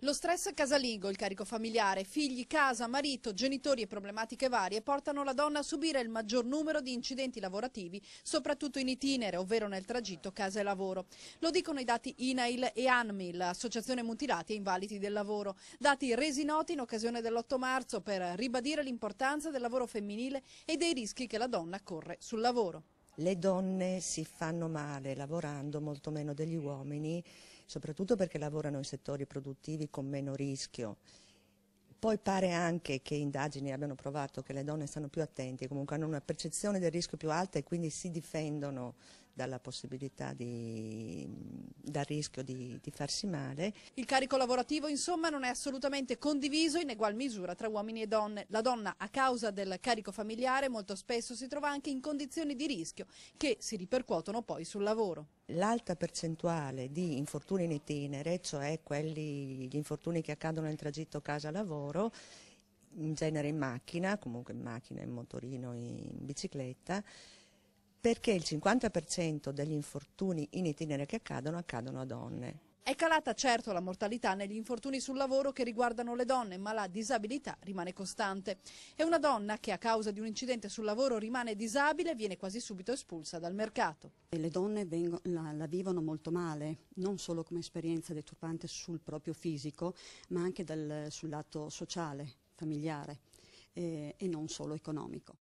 Lo stress casalingo, il carico familiare, figli, casa, marito, genitori e problematiche varie portano la donna a subire il maggior numero di incidenti lavorativi, soprattutto in itinere, ovvero nel tragitto casa e lavoro. Lo dicono i dati INAIL e ANMIL, Associazione Mutilati e Invalidi del Lavoro, dati resi noti in occasione dell'8 marzo per ribadire l'importanza del lavoro femminile e dei rischi che la donna corre sul lavoro le donne si fanno male lavorando molto meno degli uomini, soprattutto perché lavorano in settori produttivi con meno rischio. Poi pare anche che indagini abbiano provato che le donne stanno più attenti, comunque hanno una percezione del rischio più alta e quindi si difendono dalla possibilità di, dal rischio di, di farsi male. Il carico lavorativo insomma non è assolutamente condiviso in egual misura tra uomini e donne. La donna a causa del carico familiare molto spesso si trova anche in condizioni di rischio che si ripercuotono poi sul lavoro. L'alta percentuale di infortuni in itinere, cioè quelli, gli infortuni che accadono nel tragitto casa-lavoro, in genere in macchina, comunque in macchina, in motorino, in bicicletta, perché il 50% degli infortuni in itinere che accadono accadono a donne. È calata certo la mortalità negli infortuni sul lavoro che riguardano le donne, ma la disabilità rimane costante. E una donna che a causa di un incidente sul lavoro rimane disabile viene quasi subito espulsa dal mercato. Le donne vengono, la, la, vivono molto male, non solo come esperienza deturpante sul proprio fisico, ma anche dal, sul lato sociale, familiare eh, e non solo economico.